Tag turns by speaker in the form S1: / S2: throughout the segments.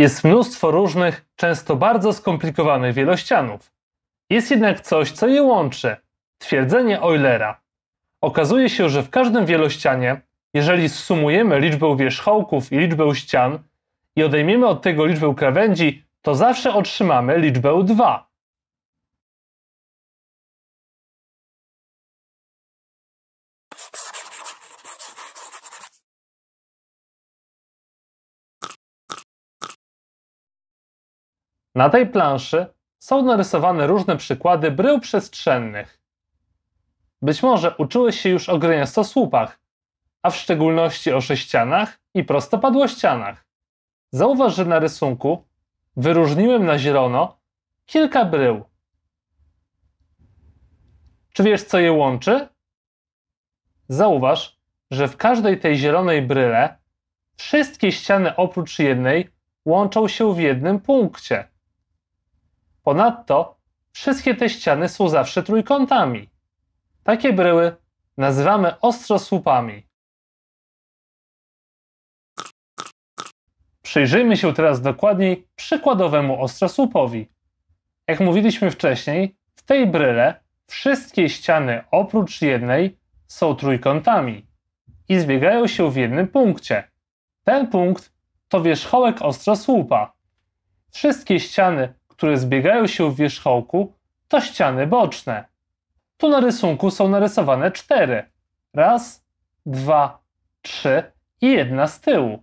S1: jest mnóstwo różnych, często bardzo skomplikowanych wielościanów. Jest jednak coś, co je łączy twierdzenie Eulera. Okazuje się, że w każdym wielościanie, jeżeli sumujemy liczbę wierzchołków i liczbę ścian i odejmiemy od tego liczbę krawędzi, to zawsze otrzymamy liczbę 2. Na tej planszy są narysowane różne przykłady brył przestrzennych. Być może uczyłeś się już o słupach, a w szczególności o sześcianach i prostopadłościanach. Zauważ, że na rysunku wyróżniłem na zielono kilka brył. Czy wiesz, co je łączy? Zauważ, że w każdej tej zielonej bryle wszystkie ściany oprócz jednej łączą się w jednym punkcie – Ponadto wszystkie te ściany są zawsze trójkątami. Takie bryły nazywamy ostrosłupami. Przyjrzyjmy się teraz dokładniej przykładowemu ostrosłupowi. Jak mówiliśmy wcześniej, w tej bryle wszystkie ściany oprócz jednej są trójkątami i zbiegają się w jednym punkcie. Ten punkt to wierzchołek ostrosłupa. Wszystkie ściany które zbiegają się w wierzchołku, to ściany boczne. Tu na rysunku są narysowane cztery. Raz, dwa, trzy i jedna z tyłu.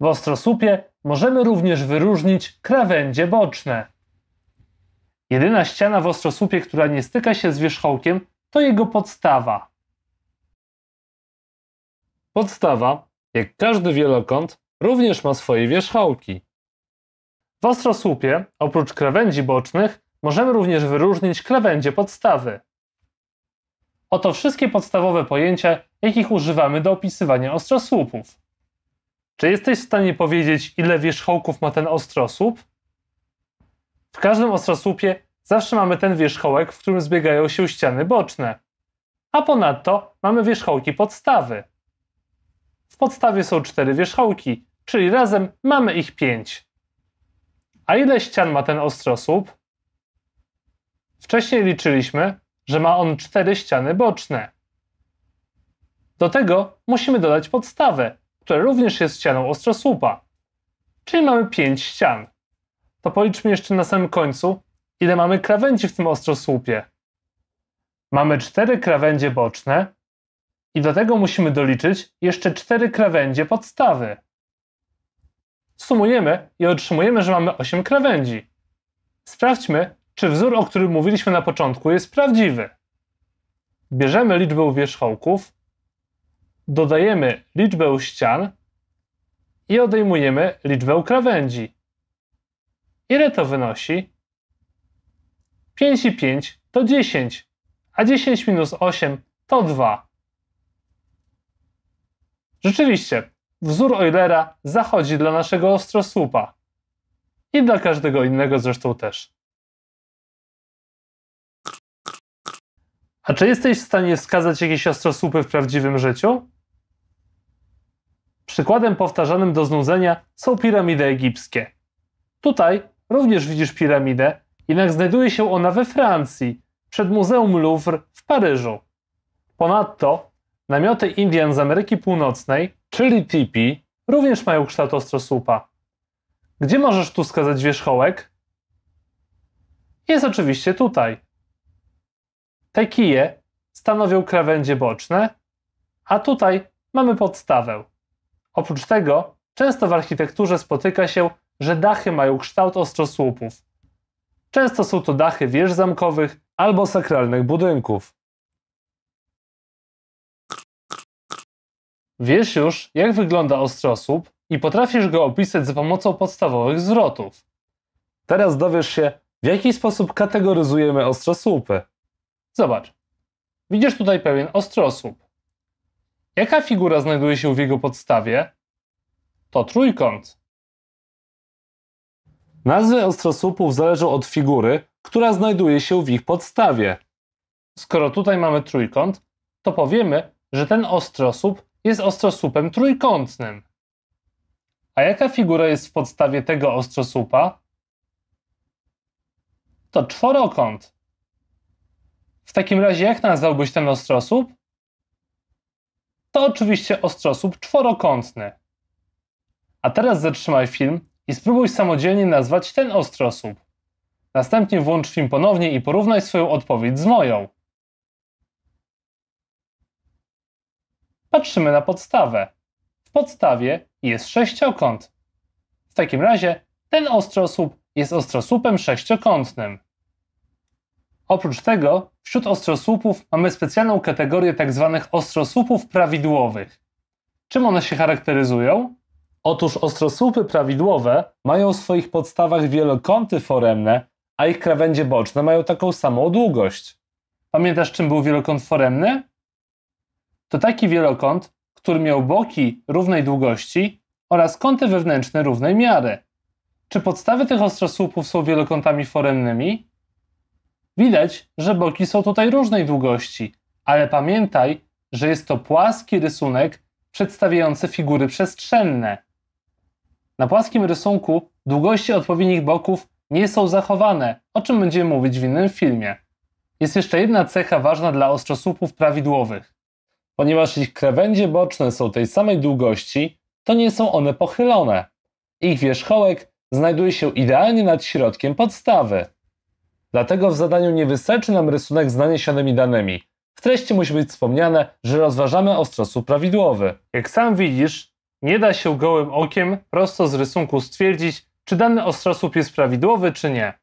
S1: W ostrosłupie możemy również wyróżnić krawędzie boczne. Jedyna ściana w ostrosłupie, która nie styka się z wierzchołkiem, to jego podstawa. Podstawa, jak każdy wielokąt, również ma swoje wierzchołki. W ostrosłupie, oprócz krawędzi bocznych, możemy również wyróżnić krawędzie podstawy. Oto wszystkie podstawowe pojęcia, jakich używamy do opisywania ostrosłupów. Czy jesteś w stanie powiedzieć, ile wierzchołków ma ten ostrosłup? W każdym ostrosłupie zawsze mamy ten wierzchołek, w którym zbiegają się ściany boczne. A ponadto mamy wierzchołki podstawy. W podstawie są cztery wierzchołki, czyli razem mamy ich pięć. A ile ścian ma ten ostrosłup? Wcześniej liczyliśmy, że ma on cztery ściany boczne. Do tego musimy dodać podstawę, która również jest ścianą ostrosłupa. Czyli mamy pięć ścian. To policzmy jeszcze na samym końcu, ile mamy krawędzi w tym ostrosłupie. Mamy cztery krawędzie boczne i do tego musimy doliczyć jeszcze cztery krawędzie podstawy sumujemy i otrzymujemy, że mamy 8 krawędzi. Sprawdźmy, czy wzór, o którym mówiliśmy na początku, jest prawdziwy. Bierzemy liczbę wierzchołków, dodajemy liczbę ścian i odejmujemy liczbę krawędzi. Ile to wynosi? 5 i 5 to 10, a 10 minus 8 to 2. Rzeczywiście, wzór Eulera zachodzi dla naszego ostrosłupa i dla każdego innego zresztą też. A czy jesteś w stanie wskazać jakieś ostrosłupy w prawdziwym życiu? Przykładem powtarzanym do znudzenia są piramidy egipskie. Tutaj również widzisz piramidę, jednak znajduje się ona we Francji, przed Muzeum Louvre w Paryżu. Ponadto namioty Indian z Ameryki Północnej czyli tipi, również mają kształt ostrosłupa. Gdzie możesz tu wskazać wierzchołek? Jest oczywiście tutaj. Te kije stanowią krawędzie boczne, a tutaj mamy podstawę. Oprócz tego, często w architekturze spotyka się, że dachy mają kształt ostrosłupów. Często są to dachy wież zamkowych albo sakralnych budynków. Wiesz już, jak wygląda ostrosłup i potrafisz go opisać za pomocą podstawowych zwrotów. Teraz dowiesz się, w jaki sposób kategoryzujemy ostrosłupy. Zobacz. Widzisz tutaj pewien ostrosłup. Jaka figura znajduje się w jego podstawie? To trójkąt. Nazwy ostrosłupów zależą od figury, która znajduje się w ich podstawie. Skoro tutaj mamy trójkąt, to powiemy, że ten ostrosłup jest ostrosłupem trójkątnym. A jaka figura jest w podstawie tego ostrosłupa? To czworokąt. W takim razie jak nazwałbyś ten ostrosłup? To oczywiście ostrosłup czworokątny. A teraz zatrzymaj film i spróbuj samodzielnie nazwać ten ostrosłup. Następnie włącz film ponownie i porównaj swoją odpowiedź z moją. patrzymy na podstawę. W podstawie jest sześciokąt. W takim razie ten ostrosłup jest ostrosłupem sześciokątnym. Oprócz tego wśród ostrosłupów mamy specjalną kategorię tzw. Tak ostrosłupów prawidłowych. Czym one się charakteryzują? Otóż ostrosłupy prawidłowe mają w swoich podstawach wielokąty foremne, a ich krawędzie boczne mają taką samą długość. Pamiętasz czym był wielokąt foremny? To taki wielokąt, który miał boki równej długości oraz kąty wewnętrzne równej miary. Czy podstawy tych ostrosłupów są wielokątami foremnymi? Widać, że boki są tutaj różnej długości, ale pamiętaj, że jest to płaski rysunek przedstawiający figury przestrzenne. Na płaskim rysunku długości odpowiednich boków nie są zachowane, o czym będziemy mówić w innym filmie. Jest jeszcze jedna cecha ważna dla ostrosłupów prawidłowych. Ponieważ ich krawędzie boczne są tej samej długości, to nie są one pochylone. Ich wierzchołek znajduje się idealnie nad środkiem podstawy. Dlatego w zadaniu nie wystarczy nam rysunek z naniesionymi danymi. W treści musi być wspomniane, że rozważamy ostrosłup prawidłowy. Jak sam widzisz, nie da się gołym okiem prosto z rysunku stwierdzić, czy dany ostrosłup jest prawidłowy, czy nie.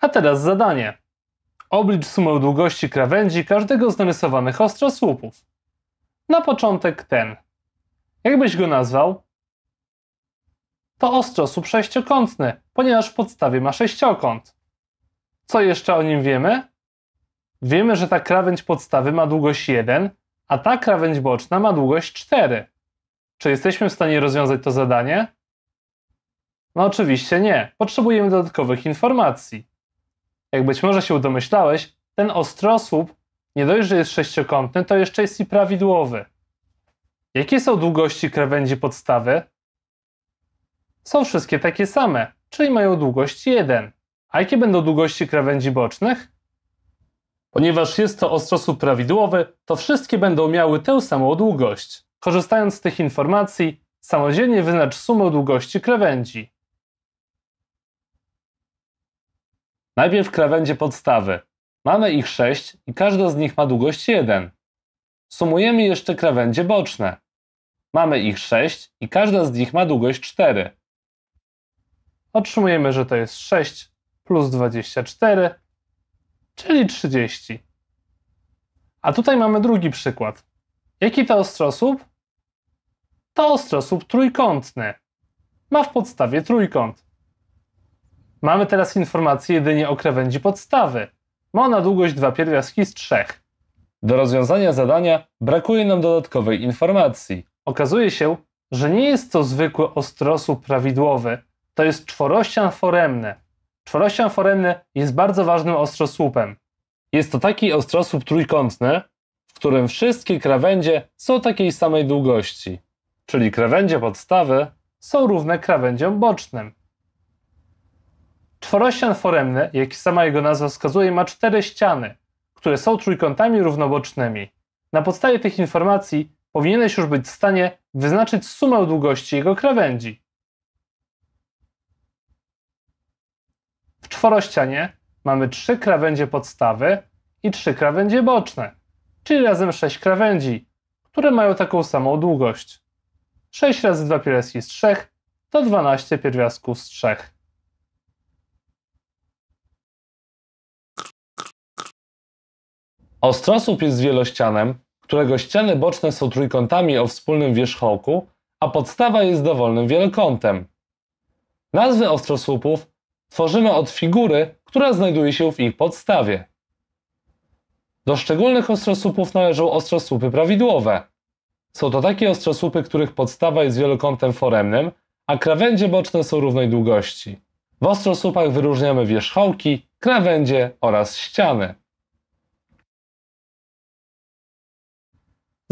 S1: A teraz zadanie. Oblicz sumę długości krawędzi każdego z narysowanych ostrosłupów. Na początek ten. Jakbyś go nazwał? To ostrosłup sześciokątny, ponieważ w podstawie ma sześciokąt. Co jeszcze o nim wiemy? Wiemy, że ta krawędź podstawy ma długość 1, a ta krawędź boczna ma długość 4. Czy jesteśmy w stanie rozwiązać to zadanie? No oczywiście nie, potrzebujemy dodatkowych informacji. Jak być może się domyślałeś, ten ostrosłup nie dość, że jest sześciokątny, to jeszcze jest i prawidłowy. Jakie są długości krawędzi podstawy? Są wszystkie takie same, czyli mają długość 1. A jakie będą długości krawędzi bocznych? Ponieważ jest to ostrosłup prawidłowy, to wszystkie będą miały tę samą długość. Korzystając z tych informacji, samodzielnie wyznacz sumę długości krawędzi. Najpierw krawędzie podstawy. Mamy ich 6 i każda z nich ma długość 1. Sumujemy jeszcze krawędzie boczne. Mamy ich 6 i każda z nich ma długość 4. Otrzymujemy, że to jest 6 plus 24, czyli 30. A tutaj mamy drugi przykład. Jaki to ostrosłup? To ostrosłup trójkątny. Ma w podstawie trójkąt. Mamy teraz informację jedynie o krawędzi podstawy. Ma ona długość 2 pierwiastki z 3. Do rozwiązania zadania brakuje nam dodatkowej informacji. Okazuje się, że nie jest to zwykły ostrosłup prawidłowy, to jest czworościan foremny. Czworościan foremny jest bardzo ważnym ostrosłupem. Jest to taki ostrosłup trójkątny, w którym wszystkie krawędzie są takiej samej długości, czyli krawędzie podstawy są równe krawędziom bocznym. Czworościan foremny, jak sama jego nazwa wskazuje, ma cztery ściany, które są trójkątami równobocznymi. Na podstawie tych informacji powinieneś już być w stanie wyznaczyć sumę długości jego krawędzi. W czworościanie mamy trzy krawędzie podstawy i trzy krawędzie boczne, czyli razem sześć krawędzi, które mają taką samą długość. 6 razy 2 pierwiastki z 3 to 12 pierwiastków z 3. Ostrosłup jest wielościanem, którego ściany boczne są trójkątami o wspólnym wierzchołku, a podstawa jest dowolnym wielokątem. Nazwy ostrosłupów tworzymy od figury, która znajduje się w ich podstawie. Do szczególnych ostrosłupów należą ostrosłupy prawidłowe. Są to takie ostrosłupy, których podstawa jest wielokątem foremnym, a krawędzie boczne są równej długości. W ostrosłupach wyróżniamy wierzchołki, krawędzie oraz ściany.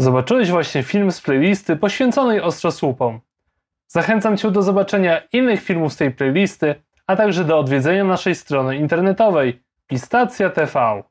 S1: Zobaczyłeś właśnie film z playlisty poświęconej ostrosłupom. Zachęcam Cię do zobaczenia innych filmów z tej playlisty, a także do odwiedzenia naszej strony internetowej pistacja.tv.